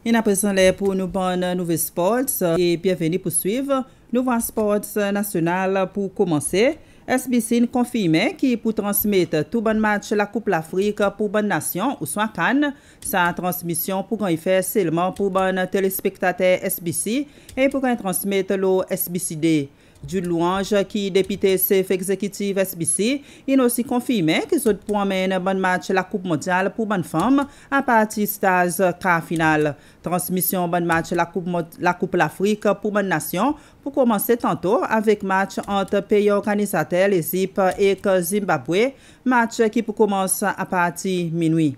Inapresenle pou nou bon nouve sports, e pyeveni pou suiv nouvan sports nasyonal pou komanse, SBC in konfime ki pou transmete tou bon match la Koupe l'Afrique pou bon nasyon ou swakane, sa transmisyon pou gen y fe selman pou bon telespektate SBC e pou gen transmete lo SBCD. Du louange ki depite sefe ekzekitiv SBC, yon osi konfime ki sot pou amene bon match la Koupe Mondiale pou bon fom a pati staj kar final. Transmisyon bon match la Koupe l'Afrique pou bon nasyon pou komanse tanto avik match ante peye organizatel EZIP ek Zimbabwe, match ki pou komanse a pati minwi.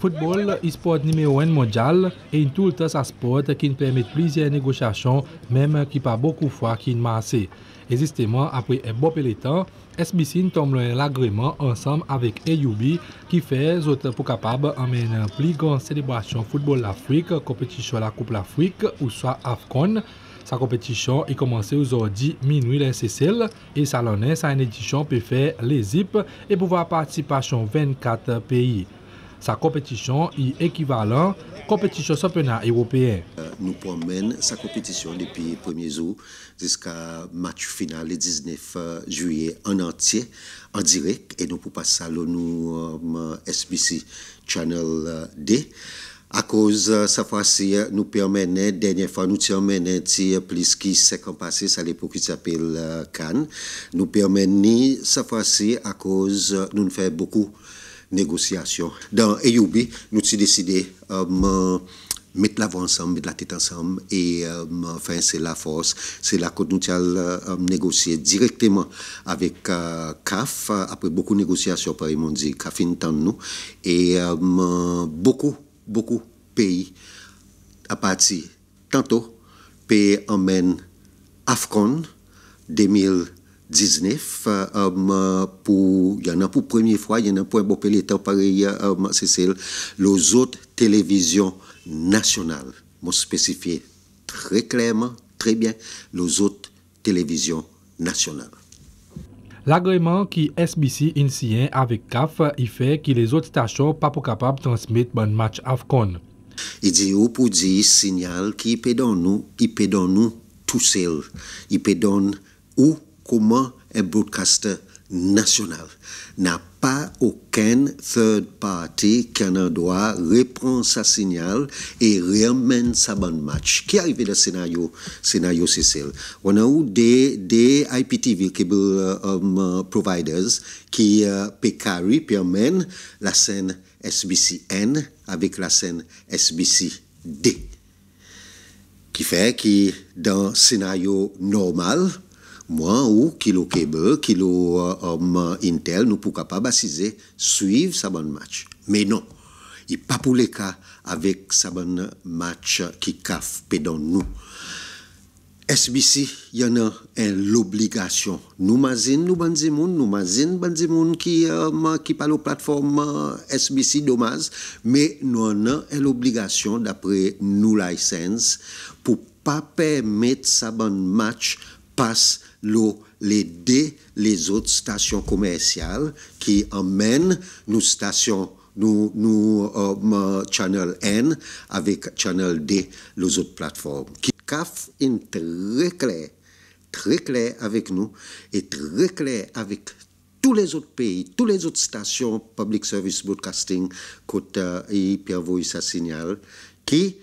Football, le sport numéro 1 mondial, et une tout à sport qui permet plusieurs négociations, même qui pas beaucoup de fois qui ne assez. Et après un bon temps, SBC tombe dans l'agrément ensemble avec AUB qui fait autres pour capable d'amener une plus grande célébration football l'Afrique, compétition la Coupe d'Afrique ou soit AFCON. Sa compétition est commencé aujourd'hui minuit la cécile et ça l'en est, une édition peut faire les ZIP et pouvoir participation 24 pays. Sa compétition est équivalent compétition championnat européen. Euh, nous promène sa compétition depuis le 1er août jusqu'à match final le 19 euh, juillet en entier, en direct. Et nous pouvons passer à l'ONU euh, SBC Channel D. À cause de sa fois-ci, nous permettait, dernière fois, nous permettons, plus que 5 passé c'est à l'époque qui s'appelle Cannes. Nous permettons, cette fois-ci, à cause, nous faisons beaucoup négociation. Dans EUB, nous avons décidé euh, de mettre la voix ensemble, mettre la tête ensemble, et enfin, euh, c'est la force. C'est la que nous avons euh, négocié directement avec CAF, après beaucoup de négociations, par ils CAF dit, CAF nous, et beaucoup, beaucoup de pays, à partir tantôt, pays emmène AFCON 2000. 19, yon an pou premye fwa, yon an pou embopeli etan pari, se sel, lo zot televizyon nasyonal. Mon spesifiye tre klayman, tre byen, lo zot televizyon nasyonal. L'agreman ki SBC in siyen avek kaf, i fe ki le zot stasyon pa pou kapab transmit ban match afkon. I di ou pou di sinyal ki i pe don nou, i pe don nou tou sel, i pe don ou, comment un broadcaster national n'a pas aucun third party qui en a droit reprend sa signal et ramène sa bonne match. Qui arrivé dans le scénario, scénario c'est On a eu des, IPTV cable euh, um, providers qui uh, pécari, la scène SBCN avec la scène SBCD. Qui fait que dans le scénario normal, moi ou kilo Québec, kilo euh, Intel, nous pouvons pas basiser suivre sa bonne match. Mais non, il pas pour les cas avec sa bonne match qui caf dans nous. SBC, il y en a l'obligation. Nous mazine, nous nous qui, euh, qui SBC, euh, dommage, mais nous en a l'obligation, d'après nous license, pour pas permettre sa bonne match passe l'eau les D les autres stations commerciales qui emmènent nos stations nous, nous euh, Channel N avec Channel D, les autres plateformes. Qui CAF une très clair, très clair avec nous et très clair avec tous les autres pays, tous les autres stations public service broadcasting côté et pierre ça signal qui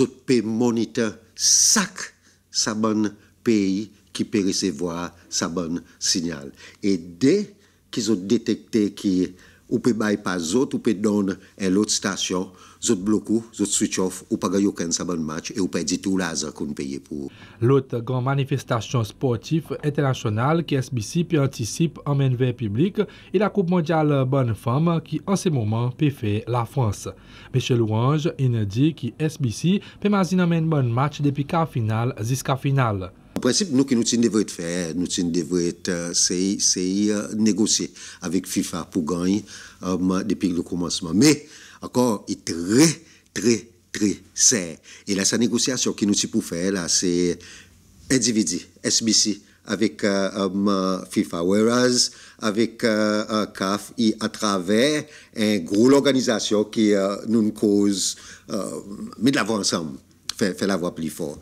autres pays moniteur sac sa bonne pays ki pe resevoa sa bon sinyal. E de ki zot detekte ki ou pe bay pa zot, ou pe don en lot stasyon, zot bloku, zot switch off, ou pa gayo ken sa bon match, e ou pe ditou laza kon peye pou. L'ot gran manifestasyon sportif internasyonal ki SBC pi antisip anmen vey publik e la Koupe Mondiale Bonne Femme ki anse momen pe fe la Frans. Mèche Louange in di ki SBC pe mazin anmen bon match depi ka final zis ka final. En principe, nous qui nous devons faire, nous devons euh, c'est euh, négocier avec FIFA pour gagner euh, depuis le commencement. Mais encore, il est très, très, très serré. Et là, sa négociation qui nous est pour faire, là, c'est individu, SBC, avec um, FIFA. Whereas avec CAF, et à travers une grosse organisation qui nous cause, mais de l'avant ensemble, fait la voix plus fort.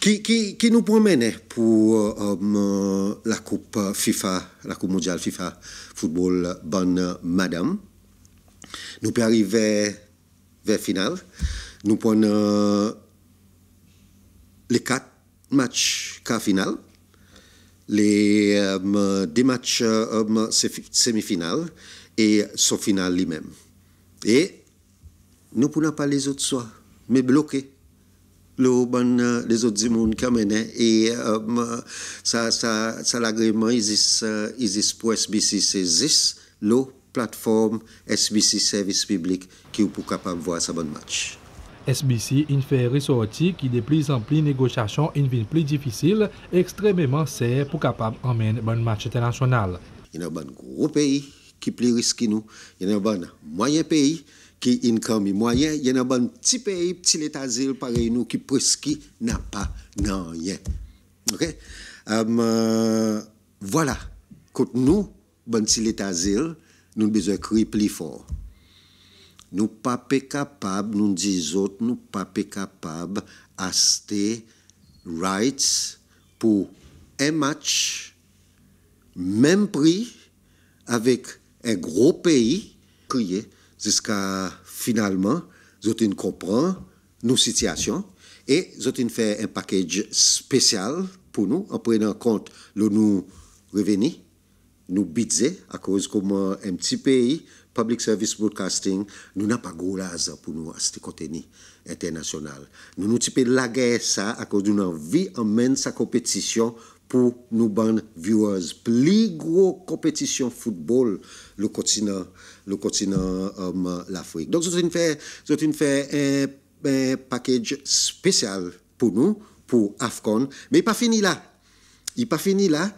Qui, qui, qui, nous promène pour euh, la Coupe FIFA, la Coupe mondiale FIFA football, bonne madame. Nous pouvons arriver vers la finale. Nous prenons euh, les quatre matchs quart finale, les euh, deux matchs semi-finale et son finale lui-même. Et nous ne pouvons pas les autres soirs, mais bloqués les autres du monde mené et euh, ça ça l'agrément euh, isis pour SBC c'est zis l'eau plateforme SBC service public qui est pour capable voir sa bonne match SBC une fait ressorti qui de plus en plus négociation une ville plus difficile extrêmement serre pour capable emmener bonne match international il y a un gros pays qui plus risque nous il y a un moyen pays qui income est moyen, il y a un petit pays, petit état d'île, pareil nous, qui presque n'a pas non rien. OK? Euh, voilà. Quand nous, bon petit état d'île, nous avons besoin de crier plus fort. Nous pas capables, nous disons autres, nous pas capables d'acheter rights pour un match, même prix, avec un e gros pays, est jusqu'à finalement, Zotin comprend nos situations et Zotin fait un package spécial pour nous en prenant en compte le nous revenu, nous budget à cause comment un petit pays, public service broadcasting, nous n'a pas gros pour nous à ce côté international. Nous nous typons la guerre ça à cause d'une envie, emmène sa compétition pour nos ban viewers. Pli gros compétition football le continent um, l'Afrique. Donc, zotin fait zotin un package spécial pour nous, pour Afcon. Mais pas fini là. Il pas fini là.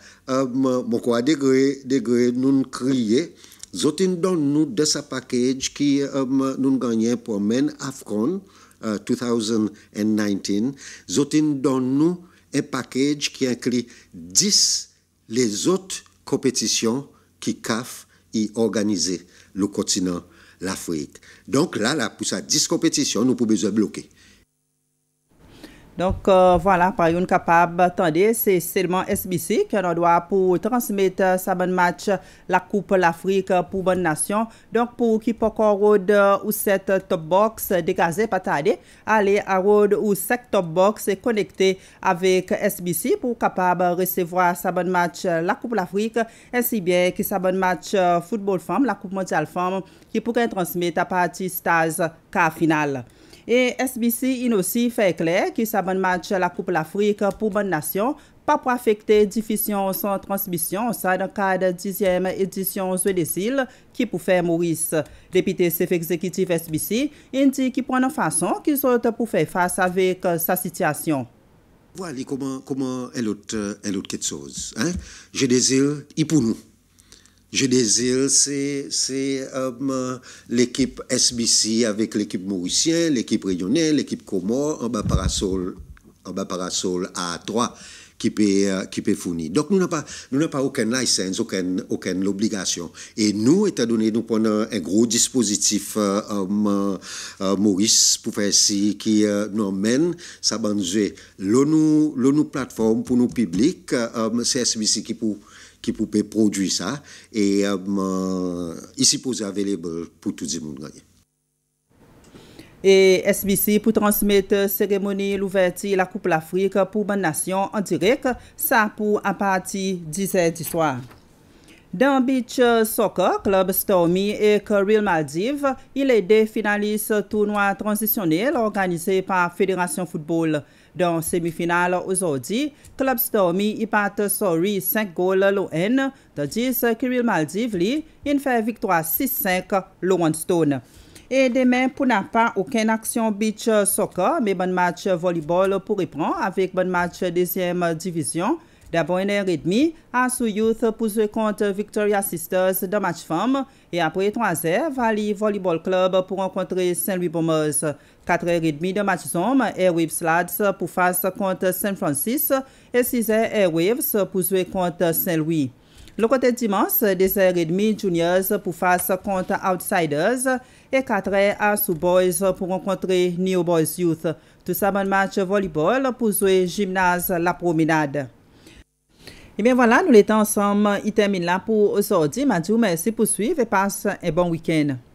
mwen n'est kwa degré, nous nou crier. kriye, Zotin don de sa package qui um, nous nou pour ganyen men AFCON 2019. Euh, nous don donné un package qui inclut 10 les autres compétitions qui CAF y organisé le continent l'Afrique. Donc là, pour ça, 10 compétitions, nous pouvons besoin bloquer. Donc euh, voilà, par une capable, attendez, c'est seulement SBC que l'on doit pour transmettre sa bonne match la Coupe l'Afrique pour bonne nation. Donc pour qui peut road ou cette top box dégazé pas tarder, allez à road ou cette top box et connecté avec SBC pour capable recevoir sa bonne match la Coupe l'Afrique ainsi bien que sa bonne match euh, football femme, la Coupe mondiale femme qui pourrait transmettre à partir stage quart finale. Et SBC in aussi fait clair que ça bonne match à la Coupe l'Afrique pour bonne nation pas pour affecter diffusion sans transmission, ça dans le cadre de la 10e édition îles qui pour faire Maurice. Député chef exécutif SBC indique qu'il prend une façon qu'il sont pour faire face avec euh, sa situation. Voilà comment, comment a euh, l'autre quelque chose. Hein? des désire, et pour nous. Je désire, c'est euh, l'équipe SBC avec l'équipe mauricienne, l'équipe régionale, l'équipe Comore, en bas parasol, bas parasol A3 qui peut, euh, qui fournir. Donc, nous n'avons pas, nous pas aucune licence, aucune, obligation. Et nous, étant donné nous prenons un gros dispositif euh, Maurice pour faire ci, qui nous emmène, ça va nous l'ONU plateforme pour nos publics, c'est SBC qui peut ki pou pe produy sa, e um, uh, isi pou zavéle pou tout di moun ganyan. E SBC pou transmete seremoni l'ouverti la Koupe l'Afrique pou moun nation an direk, sa pou an parti 17 iswa. Dan Beach uh, Soccer, klub Stormy, e Karel Maldive, il e de finalis tournoi transitionnel organizé par Fédération Football Afrique. Don semifinal ozodi, Klub Stormi ipate sori 5 gol lo en. Tadis Kiril Maldiv li, yon fè victoire 6-5 Lowenstone. E demen pou nan pa ouken aksyon beach soccer, me bon match volleyball pou ripran avik bon match desyem divizyon. D'abord une heure et demie, Asu Youth pour jouer contre Victoria Sisters dans match femme et après trois heures, Valley Volleyball Club pour rencontrer Saint-Louis Bombers. 4 et 30 de match zone, Airwaves Lads pour face contre Saint Francis et 6h Airwaves pour jouer contre Saint-Louis. Le côté dimanche, heures et 30 Juniors pour face contre Outsiders et 4h Sous Boys pour rencontrer New Boys Youth. Tout ça, bon match volleyball pour jouer gymnase La Promenade. Ebyen eh wala, nou lete ansam itemine la pou oso di. Matou, mersi pou suiv, e passe e bon wikend.